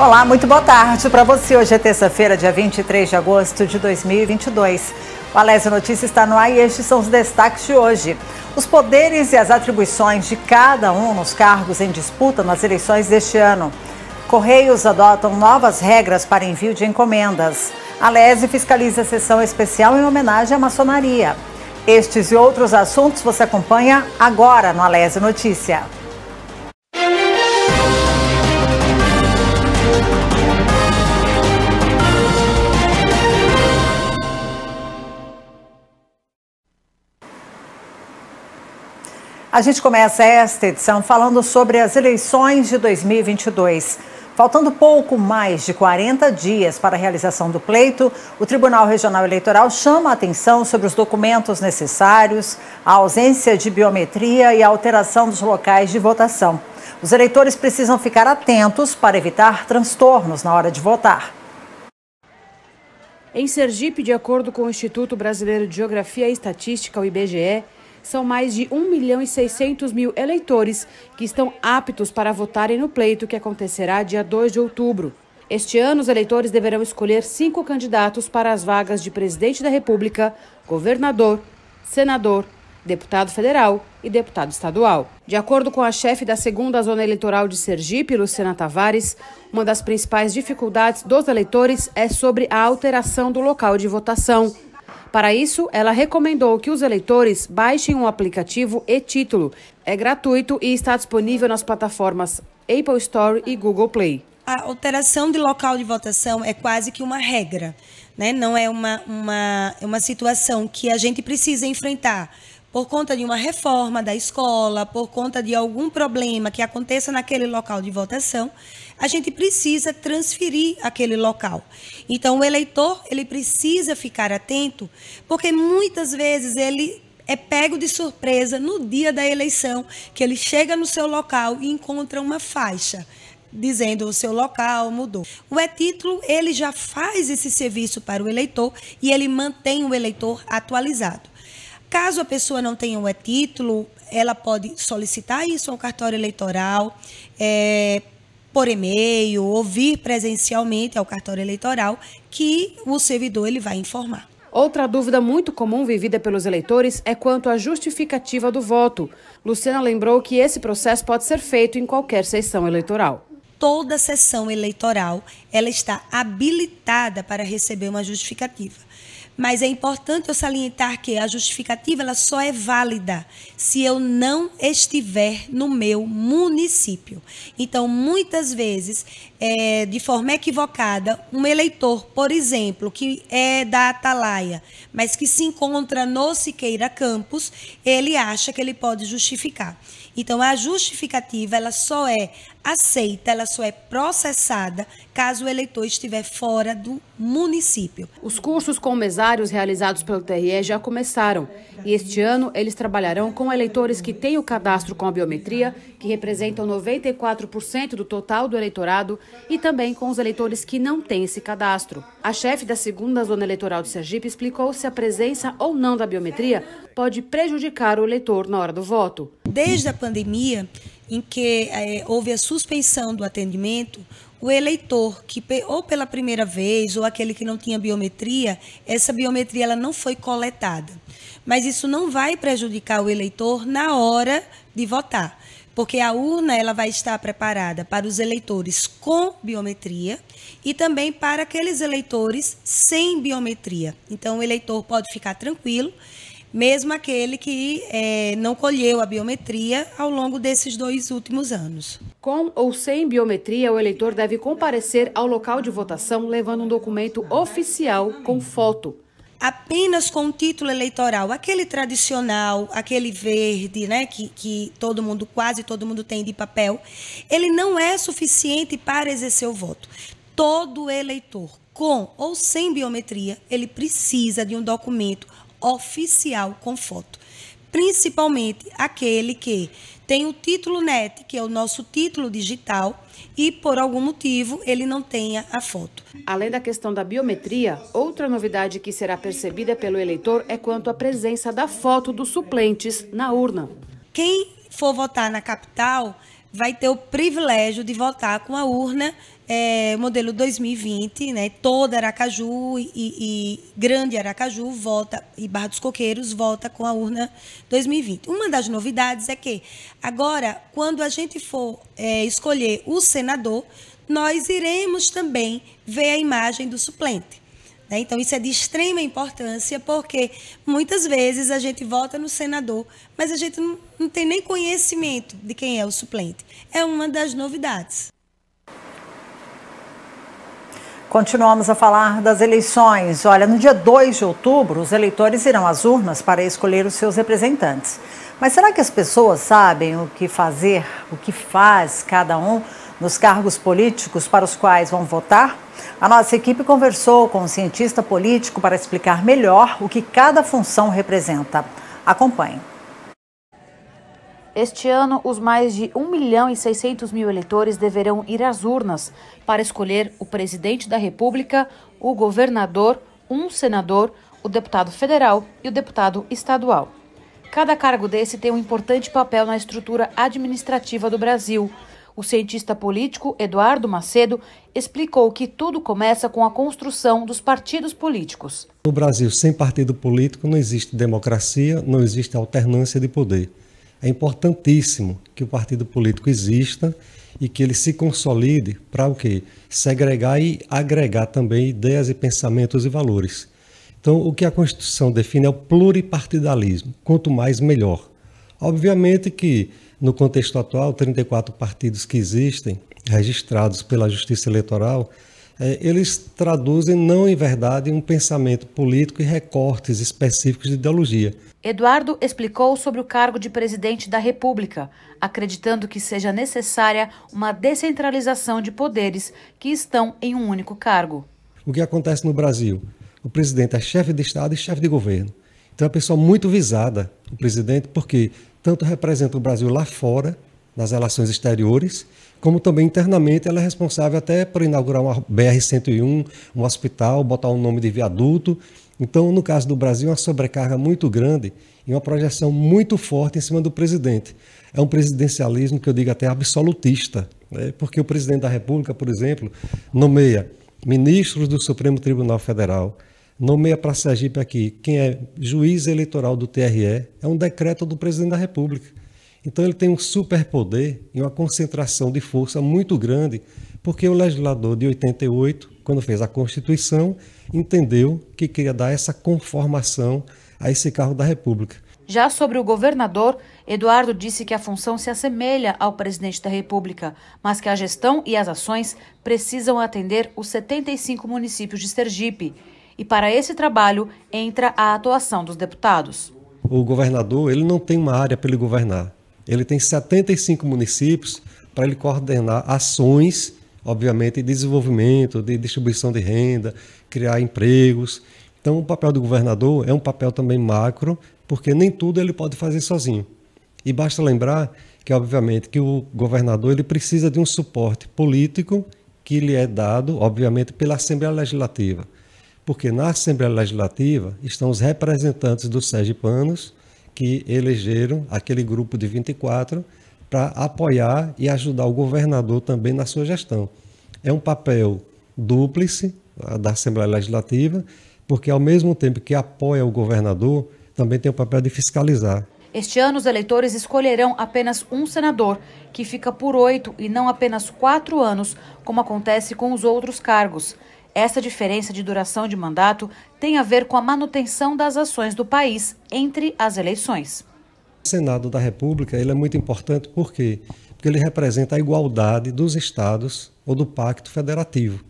Olá, muito boa tarde para você. Hoje é terça-feira, dia 23 de agosto de 2022. O Alésio Notícia está no ar e estes são os destaques de hoje. Os poderes e as atribuições de cada um nos cargos em disputa nas eleições deste ano. Correios adotam novas regras para envio de encomendas. Alésio fiscaliza a sessão especial em homenagem à maçonaria. Estes e outros assuntos você acompanha agora no Alésio Notícia. A gente começa esta edição falando sobre as eleições de 2022. Faltando pouco mais de 40 dias para a realização do pleito, o Tribunal Regional Eleitoral chama a atenção sobre os documentos necessários, a ausência de biometria e a alteração dos locais de votação. Os eleitores precisam ficar atentos para evitar transtornos na hora de votar. Em Sergipe, de acordo com o Instituto Brasileiro de Geografia e Estatística, o IBGE, são mais de 1 milhão e 600 mil eleitores que estão aptos para votarem no pleito que acontecerá dia 2 de outubro. Este ano, os eleitores deverão escolher cinco candidatos para as vagas de presidente da República, governador, senador, deputado federal e deputado estadual. De acordo com a chefe da segunda zona eleitoral de Sergipe, Luciana Tavares, uma das principais dificuldades dos eleitores é sobre a alteração do local de votação. Para isso, ela recomendou que os eleitores baixem o um aplicativo e-título. É gratuito e está disponível nas plataformas Apple Store e Google Play. A alteração de local de votação é quase que uma regra, né? não é uma, uma, uma situação que a gente precisa enfrentar por conta de uma reforma da escola, por conta de algum problema que aconteça naquele local de votação, a gente precisa transferir aquele local. Então, o eleitor ele precisa ficar atento, porque muitas vezes ele é pego de surpresa no dia da eleição, que ele chega no seu local e encontra uma faixa dizendo o seu local mudou. O e-título, ele já faz esse serviço para o eleitor e ele mantém o eleitor atualizado. Caso a pessoa não tenha o e-título, ela pode solicitar isso ao cartório eleitoral, é, por e-mail ou vir presencialmente ao cartório eleitoral que o servidor ele vai informar. Outra dúvida muito comum vivida pelos eleitores é quanto à justificativa do voto. Luciana lembrou que esse processo pode ser feito em qualquer sessão eleitoral. Toda sessão eleitoral ela está habilitada para receber uma justificativa. Mas é importante eu salientar que a justificativa ela só é válida se eu não estiver no meu município. Então, muitas vezes é, de forma equivocada um eleitor, por exemplo, que é da Atalaia, mas que se encontra no Siqueira Campos, ele acha que ele pode justificar. Então, a justificativa ela só é aceita, ela só é processada caso o eleitor estiver fora do município. Os cursos com mesários realizados pelo TRE já começaram e este ano eles trabalharão com eleitores que têm o cadastro com a biometria, que representam 94% do total do eleitorado e também com os eleitores que não têm esse cadastro. A chefe da segunda zona eleitoral de Sergipe explicou se a presença ou não da biometria pode prejudicar o eleitor na hora do voto. Desde a pandemia, em que é, houve a suspensão do atendimento, o eleitor que ou pela primeira vez ou aquele que não tinha biometria, essa biometria ela não foi coletada. Mas isso não vai prejudicar o eleitor na hora de votar porque a urna ela vai estar preparada para os eleitores com biometria e também para aqueles eleitores sem biometria. Então, o eleitor pode ficar tranquilo, mesmo aquele que é, não colheu a biometria ao longo desses dois últimos anos. Com ou sem biometria, o eleitor deve comparecer ao local de votação levando um documento oficial com foto apenas com o título eleitoral, aquele tradicional, aquele verde, né, que, que todo mundo, quase todo mundo tem de papel, ele não é suficiente para exercer o voto. Todo eleitor, com ou sem biometria, ele precisa de um documento oficial com foto. Principalmente aquele que tem o título net, que é o nosso título digital, e por algum motivo ele não tenha a foto. Além da questão da biometria, outra novidade que será percebida pelo eleitor é quanto à presença da foto dos suplentes na urna. Quem for votar na capital vai ter o privilégio de votar com a urna é, modelo 2020, né? Toda Aracaju e, e, Grande Aracaju volta e Barra dos Coqueiros volta com a urna 2020. Uma das novidades é que agora, quando a gente for é, escolher o senador, nós iremos também ver a imagem do suplente. Né? Então, isso é de extrema importância, porque muitas vezes a gente vota no senador, mas a gente não, não tem nem conhecimento de quem é o suplente. É uma das novidades. Continuamos a falar das eleições. Olha, no dia 2 de outubro, os eleitores irão às urnas para escolher os seus representantes. Mas será que as pessoas sabem o que fazer, o que faz cada um nos cargos políticos para os quais vão votar? A nossa equipe conversou com um cientista político para explicar melhor o que cada função representa. Acompanhe. Este ano, os mais de 1 milhão e 600 mil eleitores deverão ir às urnas para escolher o presidente da República, o governador, um senador, o deputado federal e o deputado estadual. Cada cargo desse tem um importante papel na estrutura administrativa do Brasil. O cientista político Eduardo Macedo explicou que tudo começa com a construção dos partidos políticos. No Brasil, sem partido político, não existe democracia, não existe alternância de poder. É importantíssimo que o partido político exista e que ele se consolide para o quê? Segregar e agregar também ideias e pensamentos e valores. Então, o que a Constituição define é o pluripartidalismo. Quanto mais, melhor. Obviamente que, no contexto atual, 34 partidos que existem, registrados pela Justiça Eleitoral, é, eles traduzem, não em verdade, um pensamento político e recortes específicos de ideologia. Eduardo explicou sobre o cargo de presidente da República, acreditando que seja necessária uma descentralização de poderes que estão em um único cargo. O que acontece no Brasil? O presidente é chefe de Estado e chefe de governo. Então é uma pessoa muito visada, o presidente, porque tanto representa o Brasil lá fora, nas relações exteriores, como também internamente ela é responsável até por inaugurar uma BR-101, um hospital, botar um nome de viaduto. Então, no caso do Brasil, é uma sobrecarga muito grande e uma projeção muito forte em cima do presidente. É um presidencialismo que eu digo até absolutista, né? porque o presidente da República, por exemplo, nomeia ministros do Supremo Tribunal Federal, nomeia para Sergipe aqui quem é juiz eleitoral do TRE, é um decreto do presidente da República. Então ele tem um superpoder e uma concentração de força muito grande, porque o legislador de 88, quando fez a Constituição, entendeu que queria dar essa conformação a esse carro da República. Já sobre o governador, Eduardo disse que a função se assemelha ao presidente da República, mas que a gestão e as ações precisam atender os 75 municípios de Sergipe. E para esse trabalho entra a atuação dos deputados. O governador, ele não tem uma área para ele governar ele tem 75 municípios para ele coordenar ações, obviamente, de desenvolvimento, de distribuição de renda, criar empregos. Então, o papel do governador é um papel também macro, porque nem tudo ele pode fazer sozinho. E basta lembrar que, obviamente, que o governador ele precisa de um suporte político que lhe é dado, obviamente, pela Assembleia Legislativa. Porque na Assembleia Legislativa estão os representantes dos sergipanos que elegeram aquele grupo de 24 para apoiar e ajudar o governador também na sua gestão. É um papel dúplice ah, da Assembleia Legislativa, porque ao mesmo tempo que apoia o governador, também tem o papel de fiscalizar. Este ano, os eleitores escolherão apenas um senador, que fica por oito e não apenas quatro anos, como acontece com os outros cargos. Essa diferença de duração de mandato tem a ver com a manutenção das ações do país entre as eleições. O Senado da República ele é muito importante por quê? Porque ele representa a igualdade dos estados ou do Pacto Federativo.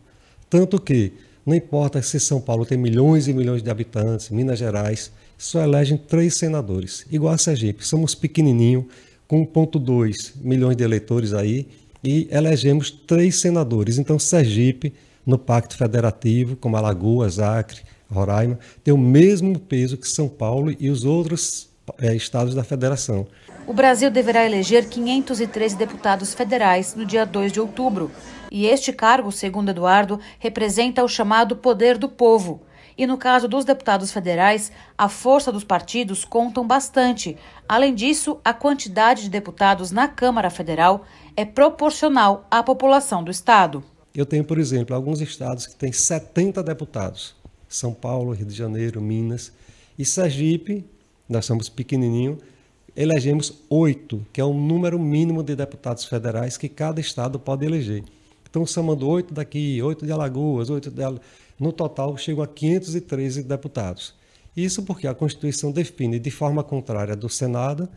Tanto que, não importa se São Paulo tem milhões e milhões de habitantes, Minas Gerais, só elegem três senadores. Igual a Sergipe, somos pequenininho, com 1,2 milhões de eleitores aí, e elegemos três senadores. Então, Sergipe no Pacto Federativo, como Alagoas, Acre, Roraima, tem o mesmo peso que São Paulo e os outros é, estados da federação. O Brasil deverá eleger 513 deputados federais no dia 2 de outubro. E este cargo, segundo Eduardo, representa o chamado poder do povo. E no caso dos deputados federais, a força dos partidos contam bastante. Além disso, a quantidade de deputados na Câmara Federal é proporcional à população do Estado. Eu tenho, por exemplo, alguns estados que têm 70 deputados. São Paulo, Rio de Janeiro, Minas. E Sergipe, nós somos pequenininho, elegemos oito, que é o número mínimo de deputados federais que cada estado pode eleger. Então, somando oito daqui, oito de Alagoas, oito de Alagoas, no total chegam a 513 deputados. Isso porque a Constituição define, de forma contrária do Senado,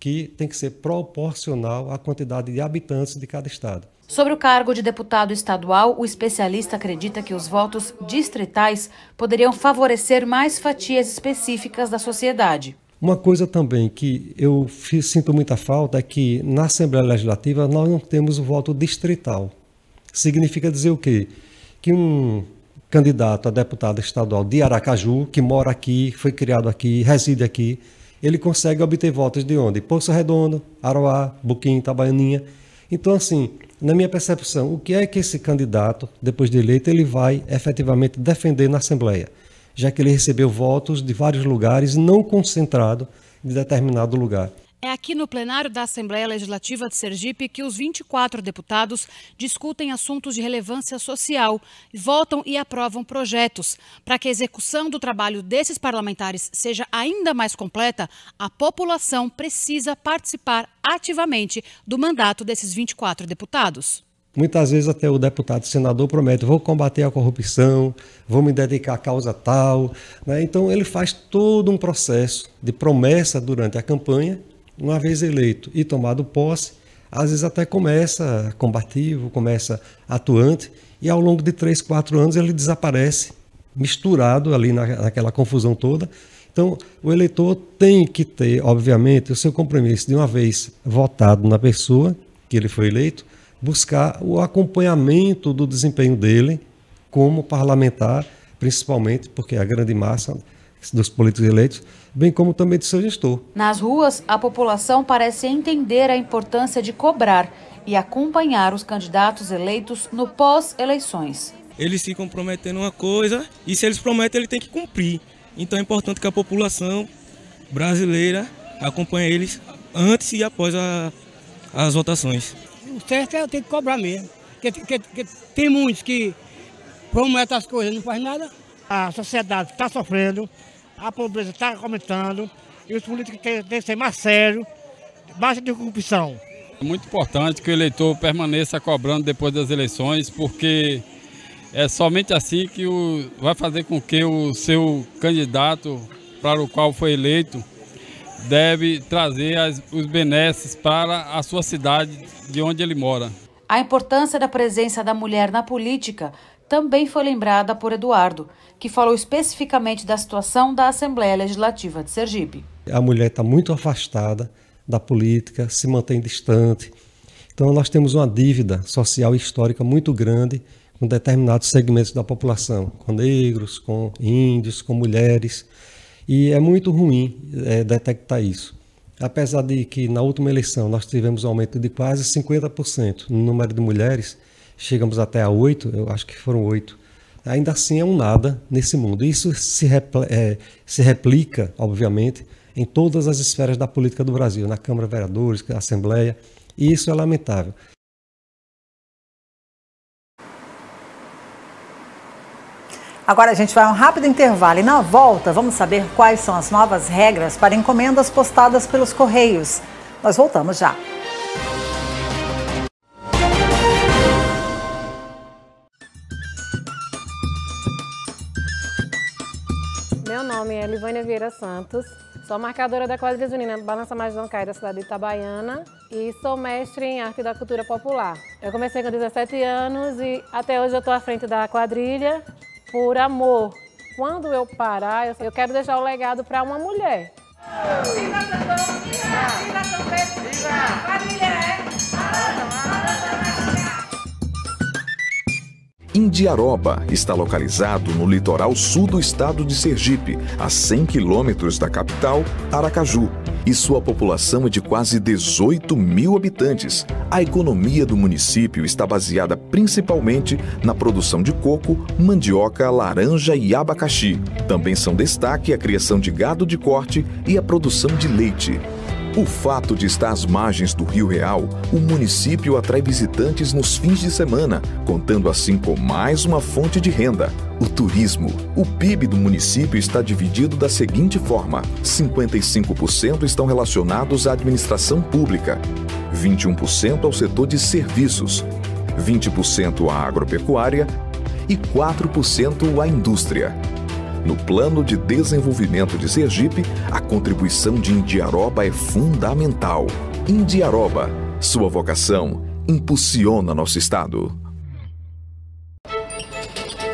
que tem que ser proporcional à quantidade de habitantes de cada estado. Sobre o cargo de deputado estadual, o especialista acredita que os votos distritais poderiam favorecer mais fatias específicas da sociedade. Uma coisa também que eu sinto muita falta é que na Assembleia Legislativa nós não temos o voto distrital. Significa dizer o quê? Que um candidato a deputado estadual de Aracaju, que mora aqui, foi criado aqui, reside aqui, ele consegue obter votos de onde? Poço Redondo, Aroá, Buquim, Tabaianinha. Então, assim, na minha percepção, o que é que esse candidato, depois de eleito, ele vai efetivamente defender na Assembleia, já que ele recebeu votos de vários lugares, não concentrado em determinado lugar. É aqui no plenário da Assembleia Legislativa de Sergipe que os 24 deputados discutem assuntos de relevância social, votam e aprovam projetos. Para que a execução do trabalho desses parlamentares seja ainda mais completa, a população precisa participar ativamente do mandato desses 24 deputados. Muitas vezes até o deputado senador promete, vou combater a corrupção, vou me dedicar à causa tal. Né? Então ele faz todo um processo de promessa durante a campanha uma vez eleito e tomado posse, às vezes até começa combativo, começa atuante, e ao longo de três, quatro anos ele desaparece, misturado ali na, naquela confusão toda. Então, o eleitor tem que ter, obviamente, o seu compromisso de uma vez votado na pessoa que ele foi eleito, buscar o acompanhamento do desempenho dele como parlamentar, principalmente porque a grande massa dos políticos eleitos, bem como também de seu gestor. Nas ruas, a população parece entender a importância de cobrar e acompanhar os candidatos eleitos no pós-eleições. Eles se comprometem numa coisa e se eles prometem, ele tem que cumprir. Então é importante que a população brasileira acompanhe eles antes e após a, as votações. O certo é ter que cobrar mesmo. Porque, porque, porque tem muitos que prometem as coisas e não faz nada. A sociedade está sofrendo, a pobreza está aumentando e os políticos têm, que ser mais sérios, baixa de corrupção. É muito importante que o eleitor permaneça cobrando depois das eleições, porque é somente assim que o, vai fazer com que o seu candidato para o qual foi eleito deve trazer as, os benesses para a sua cidade de onde ele mora. A importância da presença da mulher na política também foi lembrada por Eduardo, que falou especificamente da situação da Assembleia Legislativa de Sergipe. A mulher está muito afastada da política, se mantém distante. Então, nós temos uma dívida social e histórica muito grande com determinados segmentos da população, com negros, com índios, com mulheres. E é muito ruim é, detectar isso. Apesar de que na última eleição nós tivemos um aumento de quase 50% no número de mulheres, chegamos até a oito, eu acho que foram oito. Ainda assim é um nada nesse mundo. Isso se, repl é, se replica, obviamente, em todas as esferas da política do Brasil, na Câmara de Vereadores, na Assembleia, e isso é lamentável. Agora a gente vai a um rápido intervalo e na volta vamos saber quais são as novas regras para encomendas postadas pelos Correios. Nós voltamos já. nome é Livânia Vieira Santos, sou marcadora da quadrilha junina Balança Mais Bancária da cidade de Itabaiana e sou mestre em arte da cultura popular. Eu comecei com 17 anos e até hoje eu estou à frente da quadrilha por amor. Quando eu parar, eu quero deixar o legado para uma mulher. Viva Viva! Viva São Viva! Quadrilha é! Indiaroba está localizado no litoral sul do estado de Sergipe, a 100 quilômetros da capital, Aracaju, e sua população é de quase 18 mil habitantes. A economia do município está baseada principalmente na produção de coco, mandioca, laranja e abacaxi. Também são destaque a criação de gado de corte e a produção de leite. O fato de estar às margens do Rio Real, o município atrai visitantes nos fins de semana, contando assim com mais uma fonte de renda, o turismo. O PIB do município está dividido da seguinte forma: 55% estão relacionados à administração pública, 21% ao setor de serviços, 20% à agropecuária e 4% à indústria. No plano de desenvolvimento de Sergipe, a contribuição de Indiaroba é fundamental. Indiaroba, sua vocação, impulsiona nosso estado.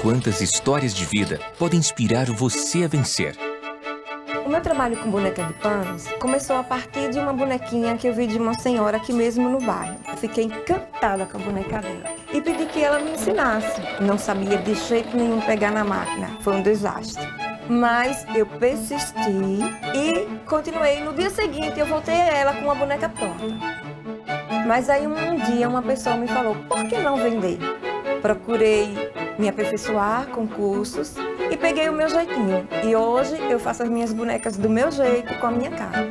Quantas histórias de vida podem inspirar você a vencer? meu trabalho com boneca de panos começou a partir de uma bonequinha que eu vi de uma senhora aqui mesmo no bairro. fiquei encantada com a boneca dela e pedi que ela me ensinasse. Não sabia de jeito nenhum pegar na máquina, foi um desastre. Mas eu persisti e continuei. No dia seguinte eu voltei a ela com uma boneca pronta. Mas aí um dia uma pessoa me falou, por que não vender? Procurei me aperfeiçoar com cursos e peguei o meu jeitinho. E hoje eu faço as minhas bonecas do meu jeito, com a minha cara.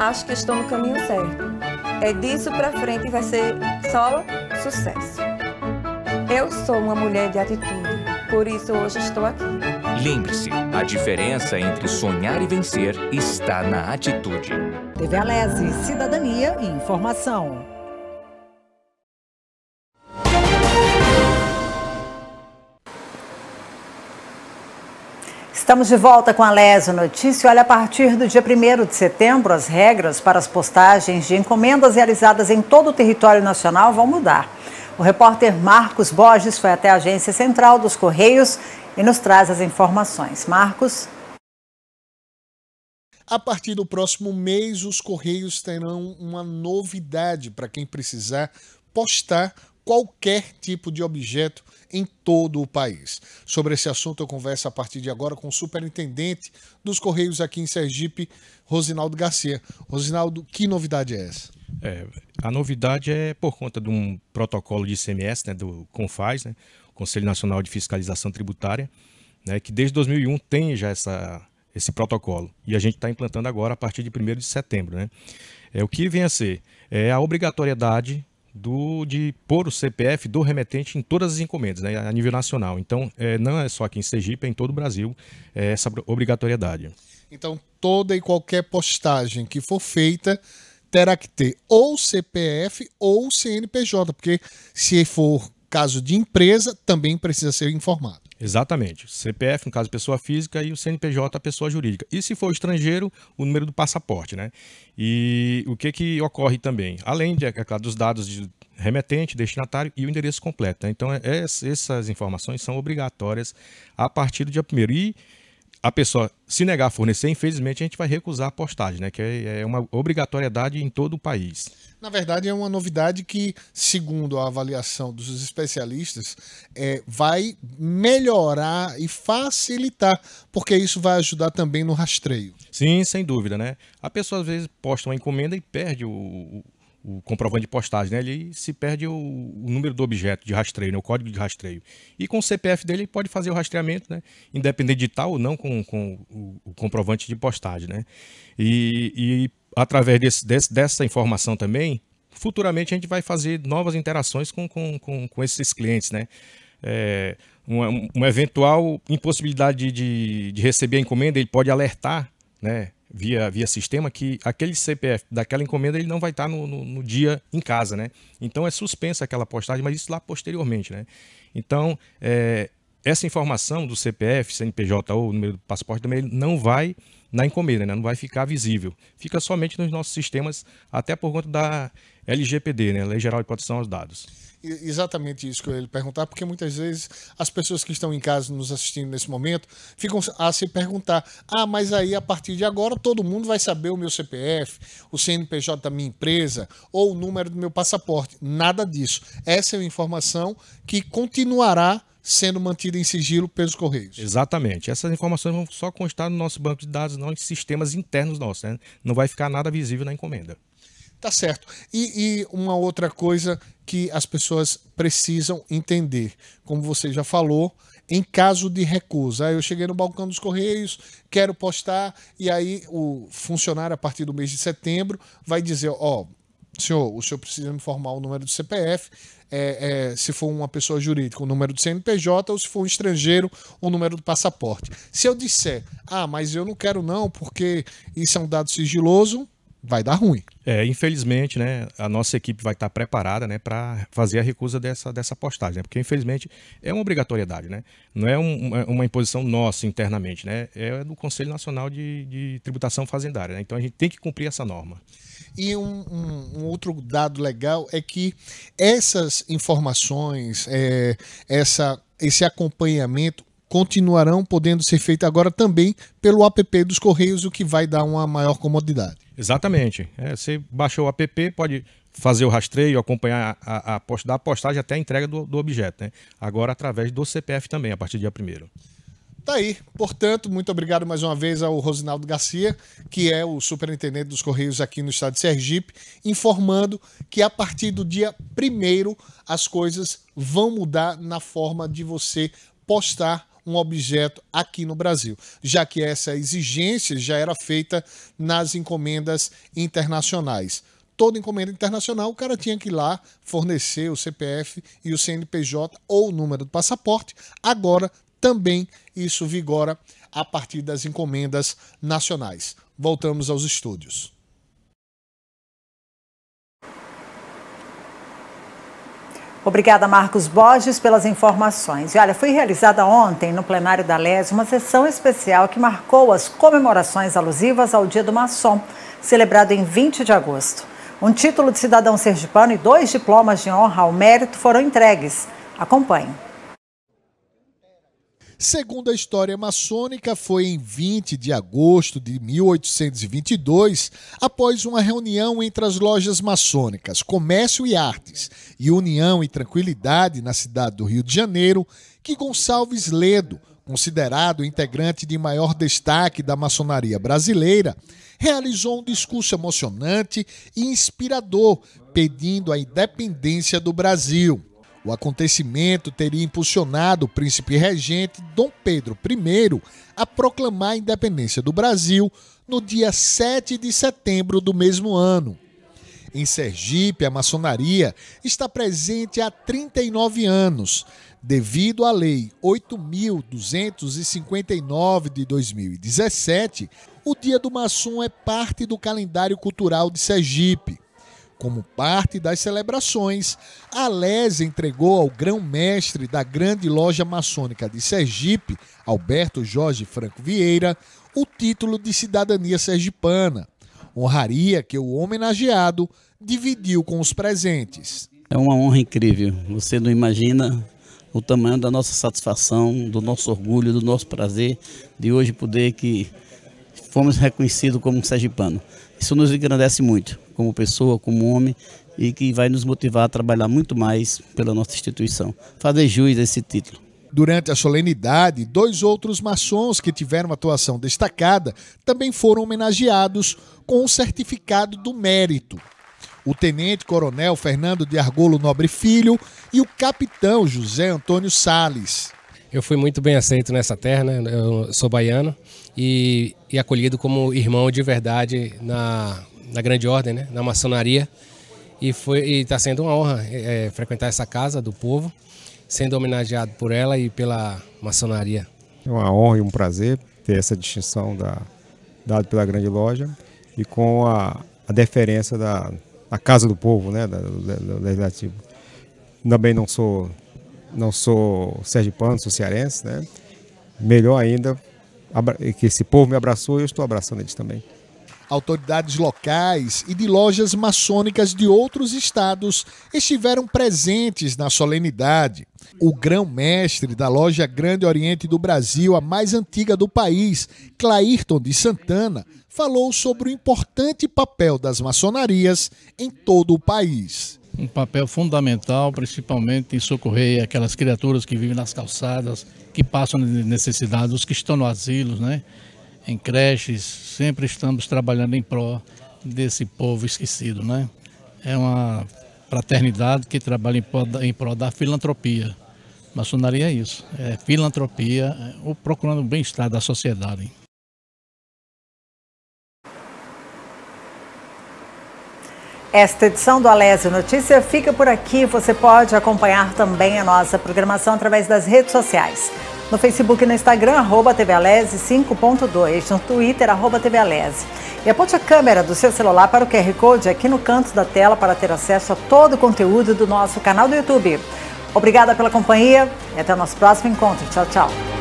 Acho que estou no caminho certo. É disso para frente vai ser só sucesso. Eu sou uma mulher de atitude, por isso hoje estou aqui. Lembre-se, a diferença entre sonhar e vencer está na atitude. TV Alese, Cidadania e Informação. Estamos de volta com a Lésio Notícia. Olha, a partir do dia 1 de setembro, as regras para as postagens de encomendas realizadas em todo o território nacional vão mudar. O repórter Marcos Borges foi até a agência central dos Correios e nos traz as informações. Marcos. A partir do próximo mês, os Correios terão uma novidade para quem precisar postar qualquer tipo de objeto em todo o país. Sobre esse assunto, eu converso a partir de agora com o superintendente dos Correios aqui em Sergipe, Rosinaldo Garcia. Rosinaldo, que novidade é essa? É, a novidade é por conta de um protocolo de ICMS, né, do CONFAS, né, Conselho Nacional de Fiscalização Tributária, né, que desde 2001 tem já essa, esse protocolo. E a gente está implantando agora a partir de 1 de setembro. Né? É, o que vem a ser? É a obrigatoriedade do, de pôr o CPF do remetente em todas as encomendas, né, a nível nacional. Então, é, não é só aqui em Sergipe, é em todo o Brasil é essa obrigatoriedade. Então, toda e qualquer postagem que for feita terá que ter ou CPF ou CNPJ, porque se for caso de empresa, também precisa ser informado. Exatamente. CPF, no caso, pessoa física, e o CNPJ, pessoa jurídica. E se for estrangeiro, o número do passaporte, né? E o que, que ocorre também? Além de, é claro, dos dados de remetente, destinatário e o endereço completo. Né? Então, é, essas informações são obrigatórias a partir do dia 1 E a pessoa se negar a fornecer, infelizmente, a gente vai recusar a postagem, né? Que é, é uma obrigatoriedade em todo o país na verdade, é uma novidade que, segundo a avaliação dos especialistas, é, vai melhorar e facilitar, porque isso vai ajudar também no rastreio. Sim, sem dúvida, né? A pessoa às vezes posta uma encomenda e perde o, o comprovante de postagem, né? ele se perde o, o número do objeto de rastreio, né? o código de rastreio. E com o CPF dele ele pode fazer o rastreamento, né? independente de tal ou não com, com o, o comprovante de postagem. Né? E, e através desse, desse, dessa informação também, futuramente a gente vai fazer novas interações com, com, com, com esses clientes, né? É, uma, uma, eventual impossibilidade de, de receber a encomenda, ele pode alertar, né? Via, via sistema que aquele CPF daquela encomenda ele não vai estar no, no, no dia em casa, né? Então é suspensa aquela postagem, mas isso lá posteriormente, né? Então é, essa informação do CPF, CNPJ ou número do passaporte também não vai na encomenda, né? não vai ficar visível. Fica somente nos nossos sistemas, até por conta da LGPD, né? Lei Geral de Proteção aos Dados. Exatamente isso que eu ia lhe perguntar, porque muitas vezes as pessoas que estão em casa nos assistindo nesse momento ficam a se perguntar: ah, mas aí a partir de agora todo mundo vai saber o meu CPF, o CNPJ da minha empresa ou o número do meu passaporte. Nada disso. Essa é uma informação que continuará sendo mantida em sigilo pelos Correios. Exatamente. Essas informações vão só constar no nosso banco de dados, não em sistemas internos nossos. Né? Não vai ficar nada visível na encomenda. Tá certo. E, e, uma outra coisa que as pessoas precisam entender, como você já falou, em caso de recusa. Ah, eu cheguei no balcão dos Correios, quero postar, e aí o funcionário, a partir do mês de setembro, vai dizer: ó, oh, Senhor, o senhor precisa me informar o número do CPF, é, é, se for uma pessoa jurídica, o número do CNPJ, ou se for um estrangeiro, o número do passaporte. Se eu disser, ah, mas eu não quero não, porque isso é um dado sigiloso, vai dar ruim. É, infelizmente, né, a nossa equipe vai estar preparada, né, para fazer a recusa dessa, dessa postagem, né? porque infelizmente é uma obrigatoriedade, né, não é um, uma imposição nossa internamente, né, é do Conselho Nacional de, de Tributação Fazendária, né? então a gente tem que cumprir essa norma. E um, um, um outro dado legal é que essas informações, é, essa, esse acompanhamento continuarão podendo ser feito agora também pelo app dos Correios, o que vai dar uma maior comodidade. Exatamente. É, você baixou o app, pode fazer o rastreio, acompanhar a, a, a, da postagem até a entrega do, do objeto. Né? Agora através do CPF também, a partir do dia 1 Tá aí. Portanto, muito obrigado mais uma vez ao Rosinaldo Garcia, que é o superintendente dos Correios aqui no estado de Sergipe, informando que a partir do dia 1 as coisas vão mudar na forma de você postar um objeto aqui no Brasil, já que essa exigência já era feita nas encomendas internacionais. Toda encomenda internacional, o cara tinha que ir lá fornecer o CPF e o CNPJ ou o número do passaporte. Agora também isso vigora a partir das encomendas nacionais. Voltamos aos estúdios. Obrigada, Marcos Borges, pelas informações. E olha, foi realizada ontem, no plenário da LES, uma sessão especial que marcou as comemorações alusivas ao Dia do Maçom, celebrado em 20 de agosto. Um título de cidadão sergipano e dois diplomas de honra ao mérito foram entregues. Acompanhe. Segundo a história maçônica, foi em 20 de agosto de 1822, após uma reunião entre as lojas maçônicas Comércio e Artes e União e Tranquilidade na cidade do Rio de Janeiro, que Gonçalves Ledo, considerado integrante de maior destaque da maçonaria brasileira, realizou um discurso emocionante e inspirador, pedindo a independência do Brasil. O acontecimento teria impulsionado o príncipe regente Dom Pedro I a proclamar a independência do Brasil no dia 7 de setembro do mesmo ano. Em Sergipe, a maçonaria está presente há 39 anos, devido à Lei 8.259 de 2017. O Dia do Maçom é parte do calendário cultural de Sergipe. Como parte das celebrações, a Lese entregou ao grão-mestre da grande loja maçônica de Sergipe, Alberto Jorge Franco Vieira, o título de cidadania sergipana, honraria que o homenageado dividiu com os presentes. É uma honra incrível, você não imagina o tamanho da nossa satisfação, do nosso orgulho, do nosso prazer de hoje poder que fomos reconhecidos como sergipano. Isso nos engrandece muito como pessoa, como homem, e que vai nos motivar a trabalhar muito mais pela nossa instituição. Fazer jus a esse título. Durante a solenidade, dois outros maçons que tiveram atuação destacada também foram homenageados com o um certificado do mérito. O tenente-coronel Fernando de Argolo Nobre Filho e o capitão José Antônio Sales. Eu fui muito bem aceito nessa terra, né? Eu sou baiano e, e acolhido como irmão de verdade na na grande ordem, né? na maçonaria. E está sendo uma honra é, é, frequentar essa casa do povo, sendo homenageado por ela e pela maçonaria. É uma honra e um prazer ter essa distinção da, dada pela grande loja e com a, a deferência da, da Casa do Povo, né, da, do Legislativo. Também não sou, não sou Pano, sou cearense, né? melhor ainda que esse povo me abraçou e eu estou abraçando eles também. Autoridades locais e de lojas maçônicas de outros estados estiveram presentes na solenidade. O grão-mestre da loja Grande Oriente do Brasil, a mais antiga do país, Clairton de Santana, falou sobre o importante papel das maçonarias em todo o país um papel fundamental, principalmente em socorrer aquelas criaturas que vivem nas calçadas, que passam necessidades, os que estão no asilo, né? em creches, sempre estamos trabalhando em pró desse povo esquecido, né? É uma fraternidade que trabalha em pró, em da filantropia. Maçonaria é isso, é filantropia, é ou procurando o bem-estar da sociedade. Esta edição do Alésio Notícia fica por aqui. Você pode acompanhar também a nossa programação através das redes sociais no Facebook e no Instagram, arroba TVAlese 5.2, no Twitter, arroba TVAlese. E aponte a câmera do seu celular para o QR Code aqui no canto da tela para ter acesso a todo o conteúdo do nosso canal do YouTube. Obrigada pela companhia e até o nosso próximo encontro. Tchau, tchau.